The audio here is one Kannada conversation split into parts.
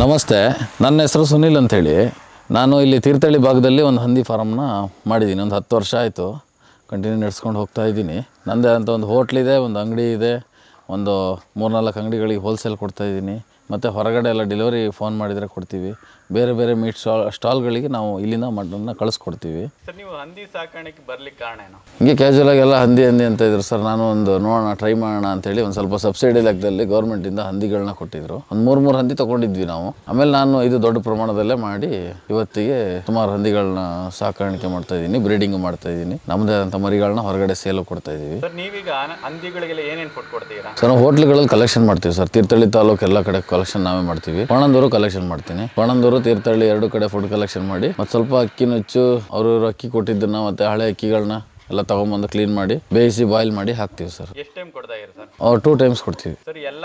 ನಮಸ್ತೆ ನನ್ನ ಹೆಸರು ಸುನಿಲ್ ಅಂಥೇಳಿ ನಾನು ಇಲ್ಲಿ ತೀರ್ಥಹಳ್ಳಿ ಭಾಗದಲ್ಲಿ ಒಂದು ಹಂದಿ ಫಾರಮ್ನ ಮಾಡಿದ್ದೀನಿ ಒಂದು ಹತ್ತು ವರ್ಷ ಆಯಿತು ಕಂಟಿನ್ಯೂ ನಡೆಸ್ಕೊಂಡು ಹೋಗ್ತಾ ಇದ್ದೀನಿ ನನ್ನದೇ ಅಂತ ಒಂದು ಹೋಟ್ಲಿದೆ ಒಂದು ಅಂಗಡಿ ಇದೆ ಒಂದು ಮೂರ್ನಾಲ್ಕು ಅಂಗಡಿಗಳಿಗೆ ಹೋಲ್ಸೇಲ್ ಕೊಡ್ತಾಯಿದ್ದೀನಿ ಮತ್ತು ಹೊರಗಡೆ ಎಲ್ಲ ಡೆಲಿವರಿ ಫೋನ್ ಮಾಡಿದರೆ ಕೊಡ್ತೀವಿ ಬೇರೆ ಬೇರೆ ಮೀಟ್ ಸ್ಟಾಲ್ ಸ್ಟಾಲ್ಗಳಿಗೆ ನಾವು ಇಲ್ಲಿಂದ ಮಟನ್ನ ಕಳಿಸ್ಕೊಡ್ತೀವಿ ಸರ್ ನೀವು ಹಂದಿ ಸಾಕಾಣಿಕೆ ಬರ್ಲಿಕ್ಕೆ ಕಾರಣ ಏನು ಹಿಂಗೆ ಕ್ಯಾಶುವಲಾಗಿ ಎಲ್ಲ ಹಂದಿ ಹಂದಿ ಅಂತ ಇದ್ರು ಸರ್ ನಾನು ಒಂದು ನೋಡೋಣ ಟ್ರೈ ಮಾಡೋಣ ಅಂತೇಳಿ ಒಂದು ಸ್ವಲ್ಪ ಸಬ್ಸಿಡಿ ಲೆಕ್ಕದಲ್ಲಿ ಗೌರ್ಮೆಂಟಿಂದ ಹಂದಿಗಳನ್ನ ಕೊಟ್ಟಿದ್ರು ಒಂದು ಮೂರು ಮೂರು ಹಂದಿ ತಗೊಂಡಿದ್ವಿ ನಾವು ಆಮೇಲೆ ನಾನು ಇದು ದೊಡ್ಡ ಪ್ರಮಾಣದಲ್ಲೇ ಮಾಡಿ ಇವತ್ತಿಗೆ ಸುಮಾರು ಹಂದಿಗಳನ್ನ ಸಾಕಾಣಿಕೆ ಮಾಡ್ತಾ ಇದ್ದೀನಿ ಬ್ರೀಡಿಂಗ್ ಮಾಡ್ತಾ ಇದ್ದೀನಿ ನಮ್ಮದೇ ಆದಂಥ ಮರಿಗಳನ್ನ ಹೊರಗಡೆ ಸೇಲ್ ಕೊಡ್ತಾ ಇದ್ದೀವಿ ಸರ್ ನೀವೀಗ ಹಂದಿಗಳಿಗೆಲ್ಲ ಏನೇನು ಫುಡ್ ಕೊಡ್ತೀರಾ ಸರ್ ಹೋಟ್ಲ್ಗಳಲ್ಲಿ ಕಲೆಕ್ಷನ್ ಮಾಡ್ತೀವಿ ಸರ್ ತೀರ್ಥಹಳ್ಳಿ ತಾಲೂಕು ಎಲ್ಲ ಕಡೆ ಕಲೆಕ್ಷನ್ ನಾವೇ ಮಾಡ್ತೀವಿ ಪಣಂದೂರು ಕಲೆಕ್ಷನ್ ಮಾಡ್ತೀನಿ ಪಣಂದೂರು ತೀರ್ಥಹಳ್ಳಿ ಎರಡು ಕಡೆ ಫುಡ್ ಕಲೆಕ್ಷನ್ ಮಾಡಿ ಮತ್ತೆ ಸ್ವಲ್ಪ ಅಕ್ಕಿ ನುಚ್ಚು ಅವರು ಅಕ್ಕಿ ಕೊಟ್ಟಿದ್ದನ್ನ ಮತ್ತೆ ಹಳೆ ಅಕ್ಕಿಗಳನ್ನ ಎಲ್ಲ ತಗೊಂಡ್ಬಂದು ಕ್ಲೀನ್ ಮಾಡಿ ಬೇಯಿಸಿ ಬಾಯ್ಲ್ ಮಾಡಿ ಹಾಕ್ತೀವಿ ಸರ್ ಎಷ್ಟು ಟೈಮ್ ಸರ್ ಟೂ ಟೈಮ್ಸ್ ಕೊಡ್ತೀವಿ ಸರ್ ಎಲ್ಲ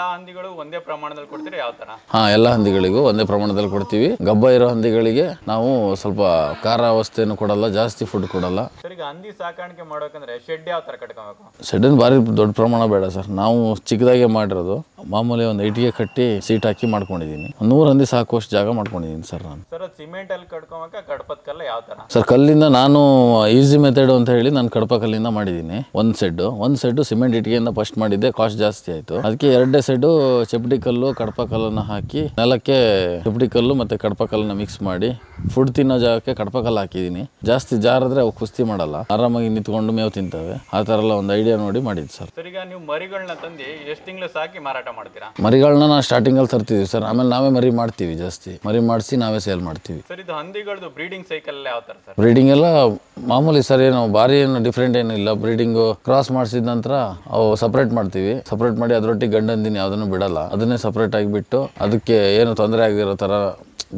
ಒಂದೇ ಪ್ರಮಾಣದಲ್ಲಿ ಕೊಡ್ತೀರಾ ಯಾವ ಥರ ಹಾಂ ಎಲ್ಲ ಹಂದಿಗಳಿಗೂ ಒಂದೇ ಪ್ರಮಾಣದಲ್ಲಿ ಕೊಡ್ತೀವಿ ಗಬ್ಬ ಇರೋ ಹಂದಿಗಳಿಗೆ ನಾವು ಸ್ವಲ್ಪ ಖಾರ ಅವಸ್ಥೆಯನ್ನು ಕೊಡಲ್ಲ ಜಾಸ್ತಿ ಫುಡ್ ಕೊಡಲ್ಲ ಸರ್ ಹಂದಿ ಸಾಕಾಣಿಕೆ ಮಾಡಬೇಕಂದ್ರೆ ಶೆಡ್ ಯಾವ ಥರ ಕಟ್ಕೋಬೇಕು ಭಾರಿ ದೊಡ್ಡ ಪ್ರಮಾಣ ಬೇಡ ಸರ್ ನಾವು ಚಿಕ್ಕದಾಗೆ ಮಾಡಿರೋದು ಮಾಮೂಲಿ ಒಂದು ಇಟಿಗೆ ಕಟ್ಟಿ ಸೀಟ್ ಹಾಕಿ ಮಾಡ್ಕೊಂಡಿದ್ದೀನಿ ನೂರು ಹಂದಿ ಸಾಕುವಷ್ಟು ಜಾಗ ಮಾಡ್ಕೊಂಡಿದ್ದೀನಿ ಸರ್ ನಾನು ಸರ್ ಸಿಮೆಂಟ್ ಅಲ್ಲಿ ಕಟ್ಕೋಬೇಕ ಕಡ್ಪದ ಕಲ್ಲ ಯಾವ ಥರ ಸರ್ ಕಲ್ಲಿಂದ ನಾನು ಈಸಿ ಮೆಥಡ್ ಅಂತ ಹೇಳಿ ನಾನು ಕಡಪಕಲ್ಲಿಂದ ಮಾಡಿದ್ದೀನಿ ಒಂದು ಸೆಡ್ಡು ಒಂದು ಸೆಡ್ಡು ಸಿಮೆಂಟ್ ಇಟ್ಟಿಗೆಯಿಂದ ಫಸ್ಟ್ ಮಾಡಿದ್ದೆ ಕಾಸ್ಟ್ ಜಾಸ್ತಿ ಆಯಿತು ಅದಕ್ಕೆ ಎರಡನೇ ಸೆಡ್ಡು ಚಪ್ಪಡಿ ಕಲ್ಲು ಕಡಪಕಲ್ಲನ್ನು ಹಾಕಿ ನೆಲಕ್ಕೆ ಚಪ್ಪಡಿ ಕಲ್ಲು ಮತ್ತು ಕಡಪಕಲ್ಲನ್ನ ಮಿಕ್ಸ್ ಮಾಡಿ ಫುಡ್ ತಿನ್ನೋ ಜಾಗಕ್ಕೆ ಕಡಪಕಲ್ಲು ಹಾಕಿದ್ದೀನಿ ಜಾಸ್ತಿ ಜಾರಿದ್ರೆ ಅವು ಕುಸ್ತಿ ಮಾಡಲ್ಲ ಆರಾಮಾಗಿ ನಿಂತ್ಕೊಂಡು ಮೇವು ತಿಂತವೆ ಆ ಥರ ಎಲ್ಲ ಒಂದು ಐಡಿಯಾ ನೋಡಿ ಮಾಡಿದ್ದು ಸರ್ ಈಗ ನೀವು ಮರಿಗಳನ್ನ ತಂದು ಎಷ್ಟು ತಿಂಗಳು ಸಾಕಿ ಮಾರಾಟ ಮಾಡ್ತೀರಾ ಮರಿಗಳನ್ನ ನಾವು ಸ್ಟಾರ್ಟಿಂಗಲ್ಲಿ ತರ್ತೀವಿ ಸರ್ ಆಮೇಲೆ ನಾವೇ ಮರಿ ಮಾಡ್ತೀವಿ ಜಾಸ್ತಿ ಮರಿ ಮಾಡಿಸಿ ನಾವೇ ಸೇಲ್ ಮಾಡ್ತೀವಿ ಸರ್ ಇದು ಬ್ರೀಡಿಂಗ್ ಸೈಕಲ್ ಯಾವ ಥರ ಸರ್ ಬ್ರೀಡಿಂಗ್ ಎಲ್ಲ ಮಾಮೂಲಿ ಸರ್ ಏನು ಬಾರಿ ಏನು ಡಿಫ್ರೆಂಟ್ ಏನಿಲ್ಲ ಬ್ರೀಡಿಂಗು ಕ್ರಾಸ್ ಮಾಡಿಸಿದ ನಂತರ ಅವು ಸಪ್ರೇಟ್ ಮಾಡ್ತೀವಿ ಸಪ್ರೇಟ್ ಮಾಡಿ ಅದರೊಟ್ಟಿಗೆ ಗಂಡಂದಿನ ಯಾವುದನ್ನು ಬಿಡಲ್ಲ ಅದನ್ನೇ ಸಪ್ರೇಟ್ ಆಗಿಬಿಟ್ಟು ಅದಕ್ಕೆ ಏನು ತೊಂದರೆ ಆಗಿರೋ ಥರ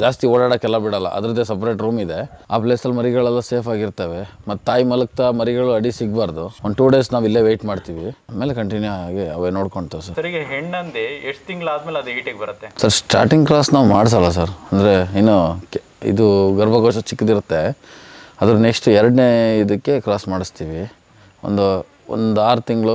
ಜಾಸ್ತಿ ಓಡಾಡೋಕ್ಕೆಲ್ಲ ಬಿಡಲ್ಲ ಅದರದ್ದೇ ಸಪ್ರೇಟ್ ರೂಮ್ ಇದೆ ಆ ಪ್ಲೇಸಲ್ಲಿ ಮರಿಗಳೆಲ್ಲ ಸೇಫ್ ಆಗಿರ್ತವೆ ಮತ್ತು ತಾಯಿ ಮಲಗ್ತಾ ಮರಿಗಳು ಅಡಿ ಸಿಗಬಾರ್ದು ಒಂದು ಟೂ ಡೇಸ್ ನಾವು ಇಲ್ಲೇ ವೆಯ್ಟ್ ಮಾಡ್ತೀವಿ ಆಮೇಲೆ ಕಂಟಿನ್ಯೂ ಆಗಿ ಅವೇ ನೋಡ್ಕೊಳ್ತಾವೆ ಸರ್ ಸರಿಗೆ ಹೆಣ್ಣಂದೆ ಎಷ್ಟು ಆದಮೇಲೆ ಅದು ಏಟಿಗೆ ಬರುತ್ತೆ ಸರ್ ಸ್ಟಾರ್ಟಿಂಗ್ ಕ್ರಾಸ್ ನಾವು ಮಾಡಿಸಲ್ಲ ಸರ್ ಅಂದರೆ ಇನ್ನು ಇದು ಗರ್ಭಕೋಶ ಚಿಕ್ಕದಿರುತ್ತೆ ಅದ್ರ ನೆಕ್ಸ್ಟ್ ಎರಡನೇ ಇದಕ್ಕೆ ಕ್ರಾಸ್ ಮಾಡಿಸ್ತೀವಿ ಒಂದು ಒಂದು ಆರು ತಿಂಗಳು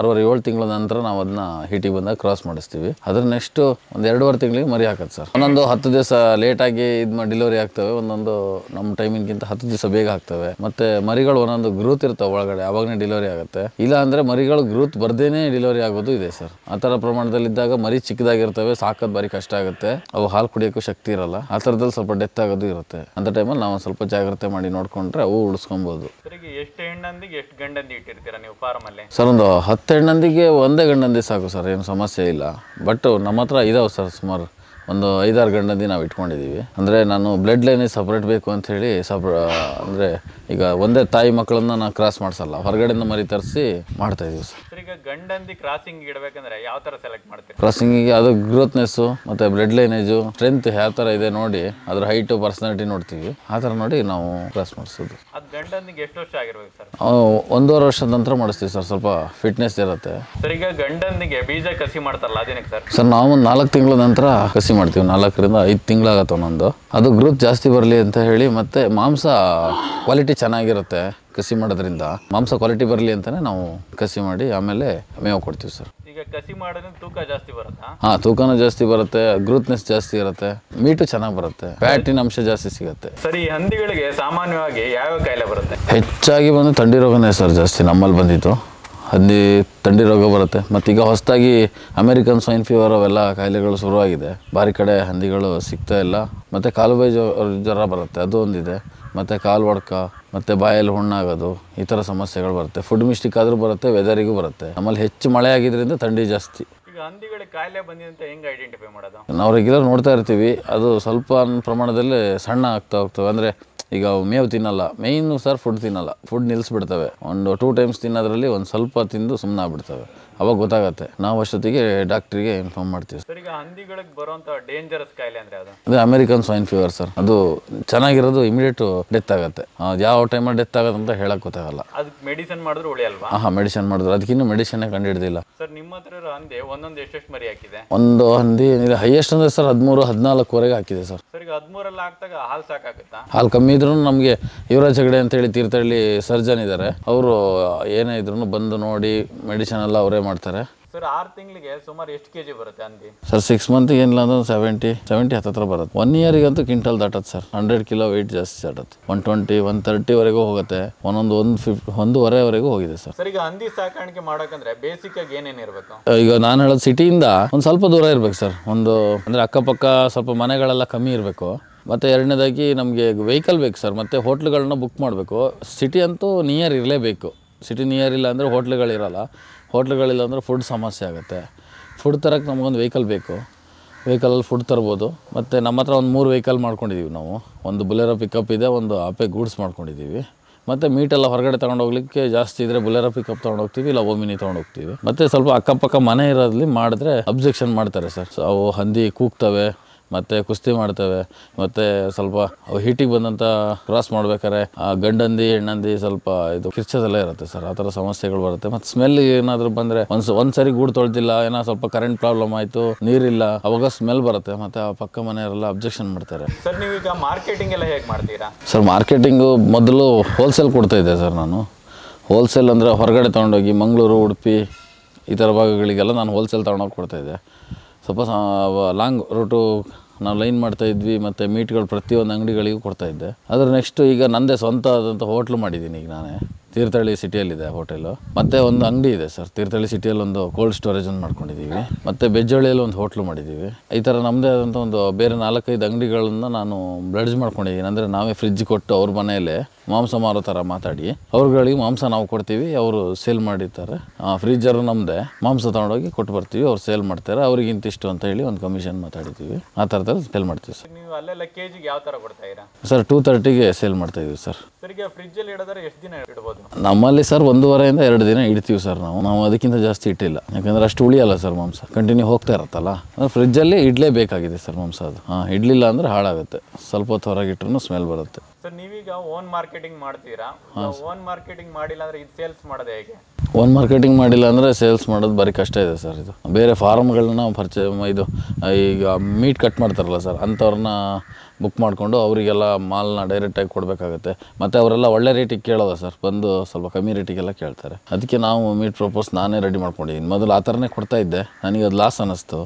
ಅರವರ ಏಳು ತಿಂಗಳ ನಂತರ ನಾವು ಅದನ್ನ ಹಿಟ್ಟಿಗೆ ಬಂದಾಗ ಕ್ರಾಸ್ ಮಾಡಿಸ್ತೀವಿ ಅದ್ರ ನೆಕ್ಸ್ಟ್ ಒಂದು ಎರಡುವರೆ ತಿಂಗಳಿಗೆ ಮರಿ ಹಾಕತ್ತೆ ಸರ್ ಒಂದೊಂದು ಹತ್ತು ದಿವಸ ಲೇಟಾಗಿ ಇದು ಡೆಲಿವರಿ ಆಗ್ತವೆ ಒಂದೊಂದು ನಮ್ಮ ಗಿಂತ ಹತ್ತು ದಿವಸ ಬೇಗ ಆಗ್ತವೆ ಮತ್ತೆ ಮರಿಗಳು ಒಂದೊಂದು ಗ್ರೂತ್ ಇರ್ತವೆ ಒಳಗಡೆ ಅವಾಗನೇ ಡೆಲಿವರಿ ಆಗುತ್ತೆ ಇಲ್ಲ ಅಂದ್ರೆ ಮರಿಗಳು ಗ್ರೂತ್ ಬರ್ದೇನೆ ಡೆಲಿವರಿ ಆಗೋದು ಇದೆ ಸರ್ ಆ ಪ್ರಮಾಣದಲ್ಲಿ ಇದ್ದಾಗ ಮರಿ ಚಿಕ್ಕದಾಗಿರ್ತವೆ ಸಾಕದ್ ಬಾರಿ ಕಷ್ಟ ಆಗುತ್ತೆ ಅವು ಹಾಲು ಕುಡಿಯೋಕ್ಕೂ ಶಕ್ತಿ ಇರಲ್ಲ ಆ ಸ್ವಲ್ಪ ಡೆತ್ ಆಗೋದು ಇರುತ್ತೆ ಅಂತ ಟೈಮಲ್ಲಿ ನಾವು ಸ್ವಲ್ಪ ಜಾಗ್ರತೆ ಮಾಡಿ ನೋಡ್ಕೊಂಡ್ರೆ ಅವು ಉಳಿಸ್ಕೊಬಹುದು ಸರ್ ಒಂದು ಹತ್ತು ಹತ್ತು ಹೆಣ್ಣಂದಿಗೆ ಒಂದೇ ಗಂಡಂದಿ ಸಾಕು ಸರ್ ಏನು ಸಮಸ್ಯೆ ಇಲ್ಲ ಬಟ್ ನಮ್ಮ ಹತ್ರ ಇದಾವೆ ಸರ್ ಸುಮಾರು ಒಂದು ಐದಾರು ಗಂಡಂದಿ ನಾವು ಇಟ್ಕೊಂಡಿದ್ದೀವಿ ಅಂದರೆ ನಾನು ಬ್ಲಡ್ ಲೈನಿಗೆ ಸಪ್ರೇಟ್ ಬೇಕು ಅಂಥೇಳಿ ಸಪ್ರ ಅಂದರೆ ಈಗ ಒಂದೇ ತಾಯಿ ಮಕ್ಕಳನ್ನು ನಾನು ಕ್ರಾಸ್ ಮಾಡಿಸಲ್ಲ ಹೊರಗಡೆಯಿಂದ ಮರಿ ತರಿಸಿ ಮಾಡ್ತಾಯಿದ್ದೀವಿ ಸರ್ ಈಗ ಗಂಡಂದಿ ಕ್ರಾಸಿಂಗ್ ಇಡಬೇಕಂದ್ರೆ ಯಾವ ಥರ ಸೆಲೆಕ್ಟ್ ಮಾಡ್ತೀರಿ ಕ್ರಾಸಿಂಗಿಗೆ ಅದು ಗ್ರೋತ್ನೆಸ್ ಮತ್ತೆ ಬ್ಲಡ್ ಲೈನೇಜು ಸ್ಟ್ರೆಂತ್ ಯಾವ ತರ ಇದೆ ನೋಡಿ ಅದ್ರ ಹೈಟ್ ಪರ್ಸನಾಲಿಟಿ ನೋಡ್ತೀವಿ ಆ ತರ ನೋಡಿ ನಾವು ಕ್ರಾಸ್ ಮಾಡಿಸೋದು ಎಷ್ಟು ವರ್ಷ ಸರ್ ಒಂದೂವರೆ ವರ್ಷದ ನಂತರ ಮಾಡಿಸ್ತೀವಿ ಸರ್ ಸ್ವಲ್ಪ ಫಿಟ್ನೆಸ್ ಇರುತ್ತೆ ಸರ್ ಈಗ ಗಂಡಂದಿಗೆ ಬೀಜ ಕಸಿ ಮಾಡ್ತಾರಲ್ಲ ಸರ್ ಸರ್ ನಾವು ನಾಲ್ಕು ತಿಂಗಳ ನಂತರ ಕಸಿ ಮಾಡ್ತೀವಿ ನಾಲ್ಕರಿಂದ ಐದು ತಿಂಗಳಾಗತ್ತೆ ಒಂದೊಂದು ಅದು ಗ್ರೋತ್ ಜಾಸ್ತಿ ಬರಲಿ ಅಂತ ಹೇಳಿ ಮತ್ತೆ ಮಾಂಸ ಕ್ವಾಲಿಟಿ ಚೆನ್ನಾಗಿರುತ್ತೆ ಕಸಿ ಮಾಡೋದ್ರಿಂದ ಮಾಂಸ ಕ್ವಾಲಿಟಿ ಬರಲಿ ಅಂತಾನೆ ನಾವು ಕಸಿ ಮಾಡಿ ಆಮೇಲೆ ಮೇವು ಕೊಡ್ತೀವಿ ಸರ್ ಈಗ ಕಸಿ ತೂಕ ಜಾಸ್ತಿ ಹಾಂ ತೂಕನೂ ಜಾಸ್ತಿ ಬರುತ್ತೆ ಗ್ರೂತ್ನೆಸ್ ಜಾಸ್ತಿ ಇರುತ್ತೆ ಮೀಟು ಚೆನ್ನಾಗಿ ಬರುತ್ತೆ ಫ್ಯಾಟಿನ ಅಂಶ ಜಾಸ್ತಿ ಸಿಗುತ್ತೆ ಸರಿ ಹಂದಿಗಳಿಗೆ ಸಾಮಾನ್ಯವಾಗಿ ಯಾವ ಕಾಯಿಲೆ ಬರುತ್ತೆ ಹೆಚ್ಚಾಗಿ ಬಂದು ತಂಡಿ ರೋಗನೇ ಸರ್ ಜಾಸ್ತಿ ನಮ್ಮಲ್ಲಿ ಬಂದಿತ್ತು ಹಂದಿ ತಂಡಿ ರೋಗ ಬರುತ್ತೆ ಈಗ ಹೊಸದಾಗಿ ಅಮೇರಿಕನ್ ಸ್ವೈನ್ ಫೀವರ್ ಅವೆಲ್ಲ ಕಾಯಿಲೆಗಳು ಶುರುವಾಗಿದೆ ಭಾರಿ ಕಡೆ ಹಂದಿಗಳು ಸಿಗ್ತಾ ಇಲ್ಲ ಮತ್ತು ಬೈ ಜ್ವರ ಬರುತ್ತೆ ಅದು ಒಂದಿದೆ ಮತ್ತು ಕಾಲು ಒಡ್ಕ ಮತ್ತು ಬಾಯಲ್ಲಿ ಹುಣ್ಣಾಗೋದು ಈ ಥರ ಸಮಸ್ಯೆಗಳು ಬರುತ್ತೆ ಫುಡ್ ಮಿಸ್ಟೇಕ್ ಆದರೂ ಬರುತ್ತೆ ವೆದರಿಗೂ ಬರುತ್ತೆ ನಮ್ಮಲ್ಲಿ ಹೆಚ್ಚು ಮಳೆ ಆಗಿದ್ದರಿಂದ ಥಂಡಿ ಜಾಸ್ತಿ ಕಾಯಿಲೆ ಹೆಂಗೆ ಐಡೆಂಟಿಫೈ ಮಾಡೋದು ನಾವು ರೆಗ್ಯುಲರ್ ನೋಡ್ತಾ ಇರ್ತೀವಿ ಅದು ಸ್ವಲ್ಪ ಪ್ರಮಾಣದಲ್ಲಿ ಸಣ್ಣ ಆಗ್ತಾ ಹೋಗ್ತವೆ ಅಂದರೆ ಈಗ ಅವು ಮೇವು ತಿನ್ನಲ್ಲ ಮೇಯ್ನು ಸರ್ ಫುಡ್ ತಿನ್ನಲ್ಲ ಫುಡ್ ನಿಲ್ಲಿಸ್ಬಿಡ್ತವೆ ಒಂದು ಟೂ ಟೈಮ್ಸ್ ತಿನ್ನೋದ್ರಲ್ಲಿ ಒಂದು ಸ್ವಲ್ಪ ತಿಂದು ಸುಮ್ಮನೆ ಅವಾಗ ಗೊತ್ತಾಗುತ್ತೆ ನಾವು ಅಷ್ಟೊತ್ತಿಗೆ ಡಾಕ್ಟ್ರಿಗೆ ಇನ್ಫಾರ್ಮ್ ಮಾಡ್ತೀವಿ ಸರ್ ಈಗ ಹಂದಿಗಳಿಗೆ ಬರುವಂಥ ಡೇಂಜರಸ್ ಕಾಯಿಲೆ ಅಂದ್ರೆ ಅದು ಅಮೆರಿಕನ್ ಸ್ವೈನ್ ಫೀವರ್ ಸರ್ ಅದು ಚೆನ್ನಾಗಿರೋದು ಇಮಿಡಿಯೇಟ್ ಡೆತ್ ಆಗುತ್ತೆ ಯಾವ ಟೈಮಲ್ಲಿ ಡೆತ್ ಆಗುತ್ತೆ ಅಂತ ಹೇಳಕ್ ಗೊತ್ತಾಗಲ್ಲ ಅದಕ್ಕೆ ಮೆಡಿಸಿನ್ ಮಾಡಿದ್ರೆ ಉಳಿಯಲ್ವಾ ಹಾಂ ಮೆಡಿಸಿನ್ ಮಾಡಿದ್ರು ಅದಕ್ಕಿನ್ನೂ ಮೆಡಿಸಿನ್ ಕಂಡು ಹಿಡಿದಿಲ್ಲ ಸರ್ ನಿಮ್ಮ ಹತ್ರ ಹಂದಿ ಒಂದೊಂದು ಎಷ್ಟೆಷ್ಟು ಮರಿ ಹಾಕಿದೆ ಒಂದು ಹಂದಿ ಏನಿದೆ ಹೈಯೆಸ್ಟ್ ಅಂದ್ರೆ ಸರ್ ಹದಿಮೂರು ಹದಿನಾಲ್ಕುವರೆಗೆ ಹಾಕಿದೆ ಸರ್ ಸರ್ ಈಗ ಹದಿಮೂರಲ್ಲಿ ಹಾಕಿದಾಗ ಹಾಲು ಸಾಕಾಗುತ್ತಾ ಹಾಲು ಕಮ್ಮಿ ಇದ್ರೂ ನಮಗೆ ಯುವರಾಜ್ ಹೆಗಡೆ ಹೇಳಿ ತೀರ್ಥಹಳ್ಳಿ ಸರ್ಜನ್ ಇದ್ದಾರೆ ಅವರು ಏನೇ ಇದ್ರು ಬಂದು ನೋಡಿ ಮೆಡಿಸಿನ್ ಎಲ್ಲ ಅವರೇ ಮಾಡ್ತಾರೆ ಸರ್ ಆರು ತಿಂಗಳಿಗೆ ಸುಮಾರು ಎಷ್ಟು ಕೆ ಜಿ ಬರುತ್ತೆ ಹಂದಿ ಸರ್ ಸಿಕ್ಸ್ ಮಂತ್ ಏನಿಲ್ಲ ಅಂದ್ರೆ ಸೆವೆಂಟಿ ಸೆವೆಂಟಿ ಹತ್ತತ್ರ ಬರುತ್ತೆ ಒನ್ ಇಯರ್ಗಂತೂ ಕ್ವಿಂಟಲ್ ದಾಟತ್ ಸರ್ ಹಂಡ್ರೆಡ್ ಕಿಲೋ ವೆಯ್ಟ್ ಜಾಸ್ತಿ ದಾಟತ್ತೆ ಒನ್ ಟ್ವೆಂಟಿ ಒನ್ ತರ್ಟಿವರೆಗೂ ಹೋಗುತ್ತೆ ಒಂದೊಂದು ಒಂದು ಫಿಫ್ಟಿ ಒಂದೂವರೆವರೆಗೂ ಹೋಗಿದೆ ಸರ್ ಈಗ ಹಂದಿ ಸಾಕಾಣಿಕೆ ಮಾಡಕಂದ್ರೆ ಬೇಸಿಕ್ ಆಗಿ ಏನೇನು ಇರಬೇಕು ಈಗ ನಾನು ಹೇಳೋದು ಸಿಟಿಯಿಂದ ಒಂದು ಸ್ವಲ್ಪ ದೂರ ಇರಬೇಕು ಸರ್ ಒಂದು ಅಂದರೆ ಅಕ್ಕಪಕ್ಕ ಸ್ವಲ್ಪ ಮನೆಗಳೆಲ್ಲ ಕಮ್ಮಿ ಇರಬೇಕು ಮತ್ತು ಎರಡನೇದಾಗಿ ನಮಗೆ ವೆಹಿಕಲ್ ಬೇಕು ಸರ್ ಮತ್ತೆ ಹೋಟ್ಲುಗಳನ್ನ ಬುಕ್ ಮಾಡಬೇಕು ಸಿಟಿ ಅಂತೂ ನಿಯರ್ ಇರಲೇಬೇಕು ಸಿಟಿ ನಿಯರ್ ಇಲ್ಲ ಅಂದರೆ ಹೋಟ್ಲುಗಳಿರಲ್ಲ ಹೋಟ್ಲುಗಳಿಲ್ಲ ಅಂದರೆ ಫುಡ್ ಸಮಸ್ಯೆ ಆಗುತ್ತೆ ಫುಡ್ ತರಕ್ಕೆ ನಮಗೊಂದು ವೆಹಿಕಲ್ ಬೇಕು ವೆಹಿಕಲಲ್ಲಿ ಫುಡ್ ತರ್ಬೋದು ಮತ್ತು ನಮ್ಮ ಹತ್ರ ಒಂದು ಮೂರು ವೆಹಿಕಲ್ ಮಾಡ್ಕೊಂಡಿದ್ದೀವಿ ನಾವು ಒಂದು ಬುಲೆರೋ ಪಿಕಪ್ ಇದೆ ಒಂದು ಆಪೆ ಗೂಡ್ಸ್ ಮಾಡ್ಕೊಂಡಿದ್ದೀವಿ ಮತ್ತು ಮೀಟೆಲ್ಲ ಹೊರಗಡೆ ತೊಗೊಂಡು ಜಾಸ್ತಿ ಇದ್ದರೆ ಬುಲೆರೋ ಪಿಕಪ್ ತೊಗೊಂಡು ಹೋಗ್ತೀವಿ ಇಲ್ಲ ಓಮಿನಿ ತೊಗೊಂಡು ಹೋಗ್ತೀವಿ ಮತ್ತು ಸ್ವಲ್ಪ ಅಕ್ಕಪಕ್ಕ ಮನೆ ಇರೋದ್ರಲ್ಲಿ ಮಾಡಿದ್ರೆ ಅಬ್ಜೆಕ್ಷನ್ ಮಾಡ್ತಾರೆ ಸರ್ ಅವು ಹಂದಿ ಕೂಗ್ತವೆ ಮತ್ತು ಕುಸ್ತಿ ಮಾಡ್ತೇವೆ ಮತ್ತು ಸ್ವಲ್ಪ ಹೀಟಿಗೆ ಬಂದಂಥ ಕ್ರಾಸ್ ಮಾಡ್ಬೇಕಾದ್ರೆ ಆ ಗಂಡಂದಿ ಹೆಣ್ಣಂದಿ ಸ್ವಲ್ಪ ಇದು ಕಿರ್ಚದಲ್ಲೇ ಇರುತ್ತೆ ಸರ್ ಆ ಥರ ಸಮಸ್ಯೆಗಳು ಬರುತ್ತೆ ಮತ್ತು ಸ್ಮೆಲ್ ಏನಾದರೂ ಬಂದರೆ ಒಂದು ಒಂದು ಸರಿ ಗೂಡು ತೊಳೆದಿಲ್ಲ ಏನೋ ಸ್ವಲ್ಪ ಕರೆಂಟ್ ಪ್ರಾಬ್ಲಮ್ ಆಯಿತು ನೀರಿಲ್ಲ ಅವಾಗ ಸ್ಮೆಲ್ ಬರುತ್ತೆ ಮತ್ತು ಆ ಪಕ್ಕ ಮನೆಯವರೆಲ್ಲ ಅಬ್ಜೆಕ್ಷನ್ ಮಾಡ್ತಾರೆ ಸರ್ ನೀವು ಈಗ ಮಾರ್ಕೆಟಿಂಗ್ ಎಲ್ಲ ಹೇಗೆ ಮಾಡ್ತೀರಾ ಸರ್ ಮಾರ್ಕೆಟಿಂಗು ಮೊದಲು ಹೋಲ್ಸೇಲ್ ಕೊಡ್ತಾ ಇದ್ದೆ ಸರ್ ನಾನು ಹೋಲ್ಸೇಲ್ ಅಂದರೆ ಹೊರಗಡೆ ತಗೊಂಡೋಗಿ ಮಂಗಳೂರು ಉಡುಪಿ ಈ ಥರ ಭಾಗಗಳಿಗೆಲ್ಲ ನಾನು ಹೋಲ್ಸೇಲ್ ತೊಗೊಂಡೋಗಿ ಕೊಡ್ತಾಯಿದ್ದೆ ಸ್ವಲ್ಪ ಲಾಂಗ್ ರೂಟು ನಾವು ಲೈನ್ ಮಾಡ್ತಾ ಇದ್ವಿ ಮತ್ತು ಮೀಟ್ಗಳು ಪ್ರತಿಯೊಂದು ಅಂಗಡಿಗಳಿಗೂ ಕೊಡ್ತಾಯಿದ್ದೆ ಅದ್ರ ನೆಕ್ಸ್ಟು ಈಗ ನನ್ನದೇ ಸ್ವಂತ ಆದಂಥ ಹೋಟ್ಲು ಮಾಡಿದ್ದೀನಿ ಈಗ ನಾನೇ ತೀರ್ಥಹಳ್ಳಿ ಸಿಟಿಯಲ್ಲಿ ಇದೆ ಹೋಟೆಲು ಮತ್ತು ಒಂದು ಅಂಗಡಿ ಇದೆ ಸರ್ ತೀರ್ಥಹಳ್ಳಿ ಸಿಟಿಯಲ್ಲಿ ಒಂದು ಕೋಲ್ಡ್ ಸ್ಟೋರೇಜ್ ಅನ್ನು ಮಾಡ್ಕೊಂಡಿದ್ದೀವಿ ಮತ್ತು ಬೆಜ್ಜಳ್ಳಿಯಲ್ಲಿ ಒಂದು ಹೋಟ್ಲು ಮಾಡಿದ್ದೀವಿ ಈ ಥರ ನಮ್ಮದೇ ಆದಂಥ ಒಂದು ಬೇರೆ ನಾಲ್ಕೈದು ಅಂಗಡಿಗಳನ್ನು ನಾನು ಬ್ಲಡ್ಜ್ ಮಾಡ್ಕೊಂಡಿದ್ದೀನಿ ಅಂದರೆ ನಾವೇ ಫ್ರಿಜ್ ಕೊಟ್ಟು ಅವ್ರ ಮನೆಯಲ್ಲೇ ಮಾಂಸ ಮಾರೋ ಥರ ಮಾತಾಡಿ ಅವ್ರುಗಳಿಗೆ ಮಾಂಸ ನಾವು ಕೊಡ್ತೀವಿ ಅವರು ಸೇಲ್ ಮಾಡಿರ್ತಾರೆ ಫ್ರಿಜ್ಜರು ನಮ್ಮದೇ ಮಾಂಸ ತೊಗೊಂಡೋಗಿ ಕೊಟ್ಟು ಬರ್ತೀವಿ ಅವ್ರು ಸೇಲ್ ಮಾಡ್ತಾರೆ ಅವ್ರಿಗೆ ಇಂತಿಷ್ಟು ಅಂತ ಹೇಳಿ ಒಂದು ಕಮಿಷನ್ ಮಾತಾಡಿದ್ದೀವಿ ಆ ಥರದಲ್ಲಿ ಸೇಲ್ ಮಾಡ್ತೀವಿ ಸರ್ ನೀವು ಅಲ್ಲೆಲ್ಲ ಜಿಗೆ ಯಾವ ಥರ ಕೊಡ್ತಾ ಸರ್ ಟೂ ತರ್ಟಿಗೆ ಸೇಲ್ ಮಾಡ್ತಾ ಇದ್ದೀವಿ ಸರ್ ಸರ್ ಫ್ರಿಜ್ಜಲ್ಲಿ ಇಡೋದಾದ್ರೆ ಎಷ್ಟು ದಿನ ಇಡ್ಬೋದು ನಮ್ಮಲ್ಲಿ ಸರ್ ಒಂದೂವರೆಯಿಂದ ಎರಡು ದಿನ ಇಡ್ತೀವಿ ಸರ್ ನಾವು ನಾವು ಅದಕ್ಕಿಂತ ಜಾಸ್ತಿ ಇಟ್ಟಿಲ್ಲ ಯಾಕಂದರೆ ಅಷ್ಟು ಉಳಿಯಲ್ಲ ಸರ್ ಮಾಂಸ ಕಂಟಿನ್ಯೂ ಹೋಗ್ತಾ ಇರುತ್ತಲ್ಲ ಫ್ರಿಜ್ಜಲ್ಲಿ ಬೇಕಾಗಿದೆ ಸರ್ ಮಾಂಸ ಅದು ಹಾಂ ಇಡ್ಲಿಲ್ಲ ಅಂದರೆ ಹಾಳಾಗುತ್ತೆ ಸ್ವಲ್ಪ ಹೊತ್ತು ಸ್ಮೆಲ್ ಬರುತ್ತೆ ಸರ್ ನೀವೀಗ ಓನ್ ಮಾರ್ಕೆಟಿಂಗ್ ಮಾಡ್ತೀರಾ ಓನ್ ಮಾರ್ಕೆಟಿಂಗ್ ಮಾಡಿಲ್ಲ ಅಂದರೆ ಇದು ಸೇಲ್ಸ್ ಮಾಡೋದು ಹೇಗೆ ಓನ್ ಮಾರ್ಕೆಟಿಂಗ್ ಮಾಡಿಲ್ಲ ಅಂದರೆ ಸೇಲ್ಸ್ ಮಾಡೋದು ಬಾರಿ ಕಷ್ಟ ಇದೆ ಸರ್ ಇದು ಬೇರೆ ಫಾರ್ಮ್ಗಳನ್ನ ಪರ್ಚೆ ಇದು ಈಗ ಮೀಟ್ ಕಟ್ ಮಾಡ್ತಾರಲ್ಲ ಸರ್ ಅಂಥವ್ರನ್ನ ಬುಕ್ ಮಾಡಿಕೊಂಡು ಅವರಿಗೆಲ್ಲ ಮಾಲ್ನ ಡೈರೆಕ್ಟಾಗಿ ಕೊಡಬೇಕಾಗತ್ತೆ ಮತ್ತು ಅವರೆಲ್ಲ ಒಳ್ಳೆ ರೇಟಿಗೆ ಕೇಳೋದ ಸರ್ ಬಂದು ಸ್ವಲ್ಪ ಕಮ್ಮಿ ರೇಟಿಗೆಲ್ಲ ಕೇಳ್ತಾರೆ ಅದಕ್ಕೆ ನಾವು ಮೀಟ್ ಪ್ರಪೋಸ್ ನಾನೇ ರೆಡಿ ಮಾಡ್ಕೊಂಡಿದ್ದೀನಿ ಮೊದಲು ಆ ಥರನೇ ಕೊಡ್ತಾ ಇದ್ದೆ ನನಗೆ ಅದು ಲಾಸ್ ಅನ್ನಿಸ್ತು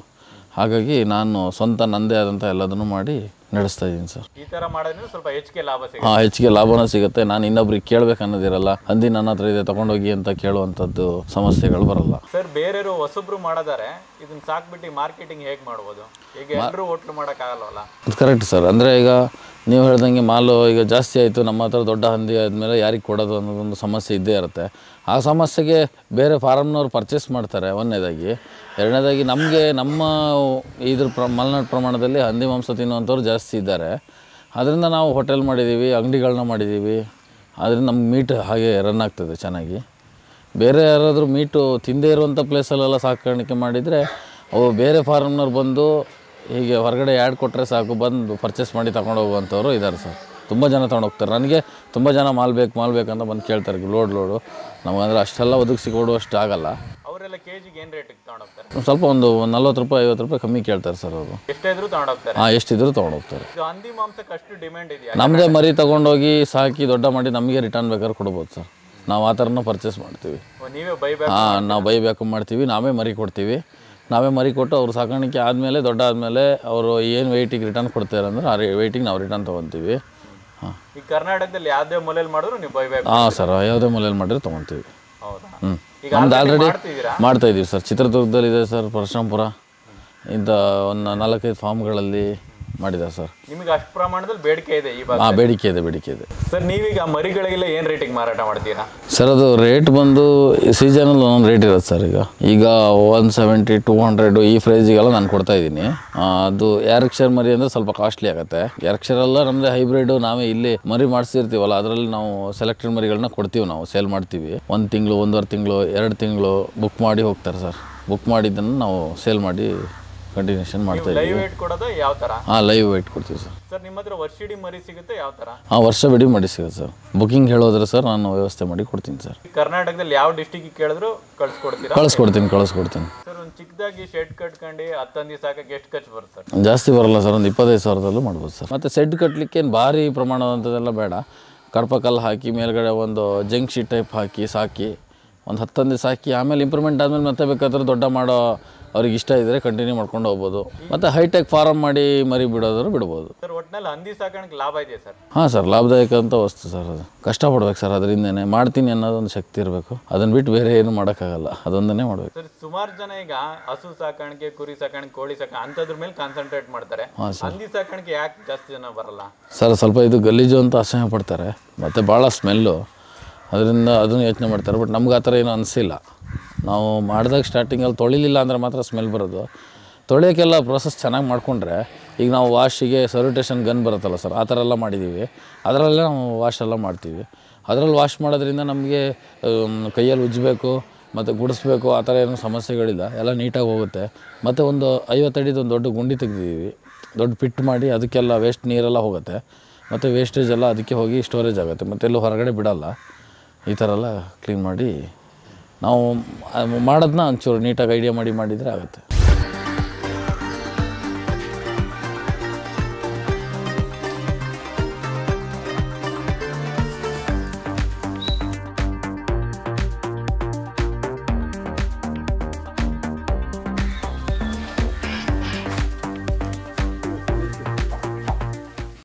ಹಾಗಾಗಿ ನಾನು ಸ್ವಂತ ನಂದೇ ಆದಂಥ ಎಲ್ಲದನ್ನು ಮಾಡಿ ನಡೆಸ್ತಾ ಇದ್ದೀನಿ ಸರ್ ಈ ಥರ ಮಾಡಿದ್ರೆ ಸ್ವಲ್ಪ ಹೆಚ್ಚಿಗೆ ಲಾಭ ಸಿಗುತ್ತೆ ಹೆಚ್ಚಿಗೆ ಲಾಭನೂ ಸಿಗುತ್ತೆ ನಾನು ಇನ್ನೊಬ್ರಿಗೆ ಕೇಳ್ಬೇಕು ಅನ್ನೋದಿರಲ್ಲ ಅಂದಿ ನನ್ನ ಹತ್ರ ಇದೆ ತಗೊಂಡೋಗಿ ಅಂತ ಕೇಳುವಂಥದ್ದು ಸಮಸ್ಯೆಗಳು ಬರಲ್ಲ ಸರ್ ಬೇರೆಯವರು ಹೊಸಬ್ರು ಮಾಡಿದ್ದಾರೆ ಇದನ್ನ ಸಾಕ್ಬಿಟ್ಟು ಮಾರ್ಕೆಟಿಂಗ್ ಹೇಗೆ ಮಾಡ್ಬೋದು ಈಗ ಎಲ್ಲರೂ ಹೋಟ್ಲು ಮಾಡೋಕ್ಕಾಗಲ್ಲ ಅದು ಕರೆಕ್ಟ್ ಸರ್ ಅಂದರೆ ಈಗ ನೀವು ಹೇಳ್ದಂಗೆ ಮಾಲು ಈಗ ಜಾಸ್ತಿ ಆಯಿತು ನಮ್ಮ ಹತ್ರ ದೊಡ್ಡ ಹಂದಿ ಆದಮೇಲೆ ಯಾರಿಗೆ ಕೊಡೋದು ಅನ್ನೋದೊಂದು ಸಮಸ್ಯೆ ಇದ್ದೇ ಇರುತ್ತೆ ಆ ಸಮಸ್ಯೆಗೆ ಬೇರೆ ಫಾರಮ್ನವ್ರು ಪರ್ಚೇಸ್ ಮಾಡ್ತಾರೆ ಒಂದನೇದಾಗಿ ಎರಡನೇದಾಗಿ ನಮಗೆ ನಮ್ಮ ಇದ್ರ ಪ್ರ ಮಲೆನಾಡು ಪ್ರಮಾಣದಲ್ಲಿ ಹಂದಿ ಮಾಂಸ ತಿನ್ನುವಂಥವ್ರು ಜಾಸ್ತಿ ಇದ್ದಾರೆ ಅದರಿಂದ ನಾವು ಹೋಟೆಲ್ ಮಾಡಿದ್ದೀವಿ ಅಂಗಡಿಗಳನ್ನ ಮಾಡಿದ್ದೀವಿ ಅದರಿಂದ ನಮ್ಗೆ ಮೀಟ್ ಹಾಗೆ ರನ್ ಆಗ್ತದೆ ಚೆನ್ನಾಗಿ ಬೇರೆ ಯಾರಾದರೂ ಮೀಟು ತಿಂದೇ ಇರುವಂಥ ಪ್ಲೇಸಲ್ಲೆಲ್ಲ ಸಾಕಾಣಿಕೆ ಮಾಡಿದರೆ ಅವು ಬೇರೆ ಫಾರಮ್ನವ್ರು ಬಂದು ಹೀಗೆ ಹೊರಗಡೆ ಆ್ಯಡ್ ಕೊಟ್ಟರೆ ಸಾಕು ಬಂದು ಪರ್ಚೇಸ್ ಮಾಡಿ ತಗೊಂಡು ಹೋಗುವಂಥವ್ರು ಇದ್ದಾರೆ ಸರ್ ತುಂಬ ಜನ ಹೋಗ್ತಾರೆ ನನಗೆ ತುಂಬ ಜನ ಮಾಲ್ ಬೇಕು ಮಾಲ್ ಬೇಕಂತ ಬಂದು ಕೇಳ್ತಾರೆ ಲೋಡ್ ಲೋಡು ನಮಗಂದ್ರೆ ಅಷ್ಟೆಲ್ಲ ಒದಗಿಸಿ ಕೊಡುವಷ್ಟು ಆಗಲ್ಲ ಅವರೆಲ್ಲ ಸ್ವಲ್ಪ ಒಂದು ನಲ್ವತ್ತು ರೂಪಾಯಿ ಐವತ್ತು ರೂಪಾಯಿ ಕಮ್ಮಿ ಕೇಳ್ತಾರೆ ಸರ್ ಅವರು ಎಷ್ಟಿದ್ರು ತೊಗೊಂಡೋಗ್ತಾರೆ ಹಾಂ ಎಷ್ಟಿದ್ರು ತೊಗೊಂಡೋಗ್ತಾರೆ ಹಂದಿ ಮಾಂಸಕ್ಕೆ ಅಷ್ಟು ನಮ್ಮದೇ ಮರಿ ತೊಗೊಂಡೋಗಿ ಸಾಕಿ ದೊಡ್ಡ ಮಾಡಿ ನಮಗೆ ರಿಟರ್ನ್ ಬೇಕಾದ್ರೆ ಕೊಡ್ಬೋದು ಸರ್ ನಾವು ಆ ಥರನೂ ಪರ್ಚೇಸ್ ಮಾಡ್ತೀವಿ ನೀವೇ ಬೈ ಹಾಂ ನಾವು ಬೈ ಬ್ಯಾಕು ಮಾಡ್ತೀವಿ ನಾವೇ ಮರಿ ಕೊಡ್ತೀವಿ ನಾವೇ ಮರಿ ಕೊಟ್ಟು ಅವ್ರ ಸಾಕಾಣಿಕೆ ಆದಮೇಲೆ ದೊಡ್ಡ ಆದಮೇಲೆ ಅವರು ಏನು ವೆಯ್ಟಿಗೆ ರಿಟರ್ನ್ ಕೊಡ್ತಾರೆ ಅಂದ್ರೆ ಆ ವೆಯ್ಟಿಗೆ ನಾವು ರಿಟರ್ನ್ ತೊಗೊತೀವಿ ಹಾಂ ಕರ್ನಾಟಕದಲ್ಲಿ ಯಾವುದೇ ಮೊಲೆಯಲ್ಲಿ ಮಾಡಿದ್ರು ನೀವು ಬೈಬೇಕು ಹಾಂ ಸರ್ ಯಾವುದೇ ಮೊಲೆಯಲ್ಲಿ ಮಾಡಿದ್ರೆ ತೊಗೊತೀವಿ ಹ್ಞೂ ನಮ್ದು ಆಲ್ರೆಡಿ ಮಾಡ್ತಾ ಇದ್ದೀವಿ ಸರ್ ಚಿತ್ರದುರ್ಗದಲ್ಲಿದೆ ಸರ್ ಪರಶುರಾಮಪುರ ಇಂಥ ಒಂದು ನಾಲ್ಕೈದು ಫಾರ್ಮ್ಗಳಲ್ಲಿ ಮಾಡಿದ್ದಾರೆ ಸರ್ ನಿಮಗೆ ಅಷ್ಟು ಪ್ರಮಾಣದಲ್ಲಿ ಬೇಡಿಕೆ ಇದೆ ಈ ಹಾಂ ಬೇಡಿಕೆ ಇದೆ ಬೇಡಿಕೆ ಇದೆ ಸರ್ ನೀವೀಗ ಮರಿಗಳಿಗೆಲ್ಲ ಏನು ರೇಟಿಗೆ ಮಾರಾಟ ಮಾಡ್ತೀರಾ ಸರ್ ಅದು ರೇಟ್ ಬಂದು ಸೀಸನಲ್ಲಿ ಒಂದೊಂದು ರೇಟ್ ಇರುತ್ತೆ ಸರ್ ಈಗ ಈಗ ಒನ್ ಸೆವೆಂಟಿ ಟೂ ಹಂಡ್ರೆಡು ಈ ಫ್ರೈಜಿಗೆಲ್ಲ ನಾನು ಕೊಡ್ತಾ ಇದ್ದೀನಿ ಅದು ಯಾರಕ್ಷರ್ ಮರಿ ಅಂದರೆ ಸ್ವಲ್ಪ ಕಾಸ್ಟ್ಲಿ ಆಗುತ್ತೆ ಯಾರಕ್ಷರೆಲ್ಲ ನಮ್ಮದೇ ಹೈಬ್ರಿಡ್ ನಾವೇ ಇಲ್ಲಿ ಮರಿ ಮಾಡಿಸಿರ್ತೀವಲ್ಲ ಅದರಲ್ಲಿ ನಾವು ಸೆಲೆಕ್ಟೆಡ್ ಮರಿಗಳನ್ನ ಕೊಡ್ತೀವಿ ನಾವು ಸೇಲ್ ಮಾಡ್ತೀವಿ ಒಂದು ತಿಂಗಳು ಒಂದೂವರೆ ತಿಂಗಳು ಎರಡು ತಿಂಗಳು ಬುಕ್ ಮಾಡಿ ಹೋಗ್ತಾರೆ ಸರ್ ಬುಕ್ ಮಾಡಿದ್ದನ್ನು ನಾವು ಸೇಲ್ ಮಾಡಿ ಕಂಟಿನ್ಯೂಷನ್ ಮಾಡ್ತಾ ಲೈವ್ ಕೊಡೋದು ಯಾವ ಥರ ಹಾಂ ಲೈವ್ ವೇಟ್ ಕೊಡ್ತೀವಿ ಸರ್ ಸರ್ ನಿಮ್ಮ ವರ್ಷಿಡಿ ಮರಿ ಸಿಗುತ್ತೆ ಯಾವ ಥರ ಹಾಂ ವರ್ಷ ಬಿಡಿ ಸಿಗುತ್ತೆ ಸರ್ ಬುಕಿಂಗ್ ಹೇಳೋದ್ರೆ ಸರ್ ನಾನು ವ್ಯವಸ್ಥೆ ಮಾಡಿ ಕೊಡ್ತೀನಿ ಸರ್ ಕರ್ನಾಟಕದಲ್ಲಿ ಯಾವ ಡಿಸ್ಟಿಕ್ಗೆ ಕೇಳಿದ್ರು ಕಳಿಸ್ಕೊಡ್ತೀರಾ ಕಳಿಸ್ಕೊಡ್ತೀನಿ ಕಳಿಸ್ಕೊಡ್ತೀನಿ ಸರ್ ಒಂದು ಚಿಕ್ಕದಾಗಿ ಶೆಡ್ ಕಟ್ಕೊಂಡು ಹತ್ತೊಂದು ಸಾಕಕ್ಕೆ ಎಷ್ಟು ಖರ್ಚು ಬರುತ್ತೆ ಸರ್ ಜಾಸ್ತಿ ಬರಲ್ಲ ಸರ್ ಒಂದು ಇಪ್ಪತ್ತೈದು ಸಾವಿರದಲ್ಲೂ ಮಾಡ್ಬೋದು ಸರ್ ಮತ್ತೆ ಶೆಡ್ ಕಟ್ಟಲಿಕ್ಕೆ ಏನು ಭಾರಿ ಪ್ರಮಾಣದಂಥದ್ದೆಲ್ಲ ಬೇಡ ಕಡಪಕಲ್ಲು ಹಾಕಿ ಮೇಲ್ಗಡೆ ಒಂದು ಜಂಕ್ ಶೀಟ್ ಟೈಪ್ ಹಾಕಿ ಸಾಕಿ ಒಂದು ಹತ್ತೊಂದು ಸಾಕಿ ಆಮೇಲೆ ಇಂಪ್ರೂವ್ಮೆಂಟ್ ಆದಮೇಲೆ ಮತ್ತೆ ಬೇಕಾದ್ರೆ ದೊಡ್ಡ ಮಾಡೋ ಅವ್ರಿಗೆ ಇಷ್ಟ ಇದ್ರೆ ಕಂಟಿನ್ಯೂ ಮಾಡ್ಕೊಂಡು ಹೋಗ್ಬೋದು ಮತ್ತೆ ಹೈಟೆಕ್ ಫಾರಮ್ ಮಾಡಿ ಮರಿ ಬಿಡೋದ್ರು ಬಿಡ್ಬೋದು ಸರ್ ಹಂದಿ ಸಾಕಾಣಿಕೆ ಲಾಭ ಸರ್ ಹಾಂ ಸರ್ ಲಾಭದಾಯಕ ಅಂತ ವಸ್ತು ಸರ್ ಅದು ಪಡ್ಬೇಕು ಸರ್ ಅದರಿಂದನೇ ಮಾಡ್ತೀನಿ ಅನ್ನೋದೊಂದು ಶಕ್ತಿ ಇರಬೇಕು ಅದನ್ನ ಬಿಟ್ಟು ಬೇರೆ ಏನು ಮಾಡೋಕ್ಕಾಗಲ್ಲ ಅದೊಂದನ್ನೇ ಮಾಡಬೇಕು ಸರ್ ಸುಮಾರು ಜನ ಈಗ ಹಸು ಸಾಕಾಣಿಕೆ ಕುರಿ ಸಾಕಾಣಿಕೆ ಕೋಳಿ ಸಾಕಾಣಿಕೆ ಅಂಥದ್ರ ಮೇಲೆ ಕಾನ್ಸಂಟ್ರೇಟ್ ಮಾಡ್ತಾರೆ ಹಂದಿ ಸಾಕಾಣಿಕೆ ಯಾಕೆ ಜಾಸ್ತಿ ಜನ ಬರಲ್ಲ ಸರ್ ಸ್ವಲ್ಪ ಇದು ಗಲೀಜು ಅಂತ ಅಸಹ್ಯ ಪಡ್ತಾರೆ ಮತ್ತೆ ಭಾಳ ಸ್ಮೆಲ್ಲು ಅದರಿಂದ ಅದನ್ನು ಯೋಚನೆ ಮಾಡ್ತಾರೆ ಬಟ್ ನಮ್ಗೆ ಆ ಥರ ಏನೂ ಅನಿಸಿಲ್ಲ ನಾವು ಮಾಡಿದಾಗ ಸ್ಟಾರ್ಟಿಂಗಲ್ಲಿ ತೊಳಿಲಿಲ್ಲ ಅಂದರೆ ಮಾತ್ರ ಸ್ಮೆಲ್ ಬರೋದು ತೊಳೆಯೋಕ್ಕೆಲ್ಲ ಪ್ರೊಸೆಸ್ ಚೆನ್ನಾಗಿ ಮಾಡಿಕೊಂಡ್ರೆ ಈಗ ನಾವು ವಾಶಿಗೆ ಸರ್ವಿಟೇಷನ್ ಗನ್ ಬರುತ್ತಲ್ಲ ಸರ್ ಆ ಥರ ಎಲ್ಲ ಮಾಡಿದ್ದೀವಿ ಅದರಲ್ಲೇ ನಾವು ವಾಶ್ ಎಲ್ಲ ಮಾಡ್ತೀವಿ ಅದರಲ್ಲಿ ವಾಶ್ ಮಾಡೋದ್ರಿಂದ ನಮಗೆ ಕೈಯಲ್ಲಿ ಉಜ್ಜಬೇಕು ಮತ್ತು ಗುಡಿಸ್ಬೇಕು ಆ ಥರ ಏನೂ ಸಮಸ್ಯೆಗಳಿಲ್ಲ ಎಲ್ಲ ನೀಟಾಗಿ ಹೋಗುತ್ತೆ ಮತ್ತು ಒಂದು ಐವತ್ತಡಿದು ಒಂದು ದೊಡ್ಡ ಗುಂಡಿ ತೆಗೆದಿದ್ದೀವಿ ದೊಡ್ಡ ಪಿಟ್ ಮಾಡಿ ಅದಕ್ಕೆಲ್ಲ ವೇಸ್ಟ್ ನೀರೆಲ್ಲ ಹೋಗುತ್ತೆ ಮತ್ತು ವೇಸ್ಟೇಜ್ ಎಲ್ಲ ಅದಕ್ಕೆ ಹೋಗಿ ಸ್ಟೋರೇಜ್ ಆಗುತ್ತೆ ಮತ್ತೆಲ್ಲೂ ಹೊರಗಡೆ ಬಿಡೋಲ್ಲ ಈ ಥರ ಎಲ್ಲ ಕ್ಲೀನ್ ಮಾಡಿ ನಾವು ಮಾಡೋದನ್ನ ಒಂಚೂರು ನೀಟಾಗಿ ಐಡಿಯಾ ಮಾಡಿ ಮಾಡಿದರೆ ಆಗುತ್ತೆ